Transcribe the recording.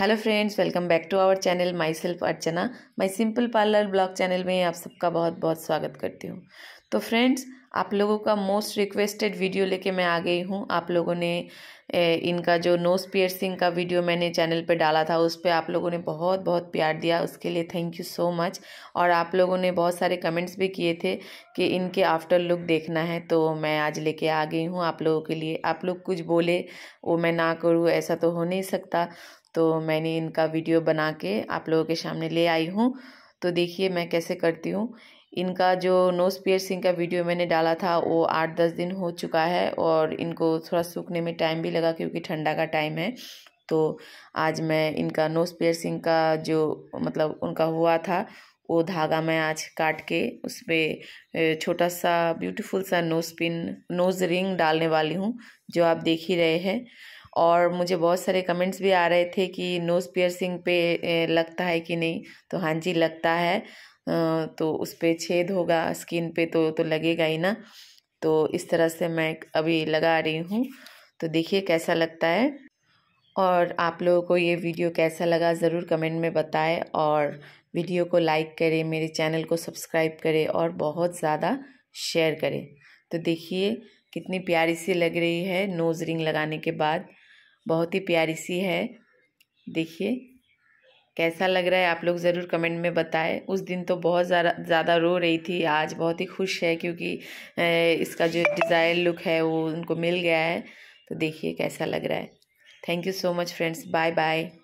hello friends welcome back to our channel myself Archana my simple parlour blog channel में आप सबका बहुत बहुत स्वागत करती हूँ तो फ्रेंड्स आप लोगों का मोस्ट रिक्वेस्टेड वीडियो लेके मैं आ गई हूँ आप लोगों ने ए, इनका जो नोस पियर्सिंग का वीडियो मैंने चैनल पे डाला था उस पर आप लोगों ने बहुत बहुत प्यार दिया उसके लिए थैंक यू सो मच और आप लोगों ने बहुत सारे कमेंट्स भी किए थे कि इनके आफ्टर लुक देखना है तो मैं आज लेके आ गई हूँ आप लोगों के लिए आप लोग कुछ बोले वो मैं ना करूँ ऐसा तो हो नहीं सकता तो मैंने इनका वीडियो बना के आप लोगों के सामने ले आई हूँ तो देखिए मैं कैसे करती हूँ इनका जो नोज़ पियर्सिंग का वीडियो मैंने डाला था वो आठ दस दिन हो चुका है और इनको थोड़ा सूखने में टाइम भी लगा क्योंकि ठंडा का टाइम है तो आज मैं इनका नोज़ पियर्सिंग का जो मतलब उनका हुआ था वो धागा मैं आज काट के उस पर छोटा सा ब्यूटीफुल सा नोज़ पिन नोज़ रिंग डालने वाली हूँ जो आप देख ही रहे हैं और मुझे बहुत सारे कमेंट्स भी आ रहे थे कि नोज़ पियर्सिंग पे लगता है कि नहीं तो हाँ जी लगता है तो उस पर छेद होगा स्किन पे तो तो लगेगा ही ना तो इस तरह से मैं अभी लगा रही हूँ तो देखिए कैसा लगता है और आप लोगों को ये वीडियो कैसा लगा ज़रूर कमेंट में बताएं और वीडियो को लाइक करें मेरे चैनल को सब्सक्राइब करें और बहुत ज़्यादा शेयर करें तो देखिए कितनी प्यारी सी लग रही है नोज़ रिंग लगाने के बाद बहुत ही प्यारी सी है देखिए कैसा लग रहा है आप लोग ज़रूर कमेंट में बताएं उस दिन तो बहुत ज़्यादा ज़्यादा रो रही थी आज बहुत ही खुश है क्योंकि इसका जो डिज़ायर लुक है वो उनको मिल गया है तो देखिए कैसा लग रहा है thank you so much friends bye bye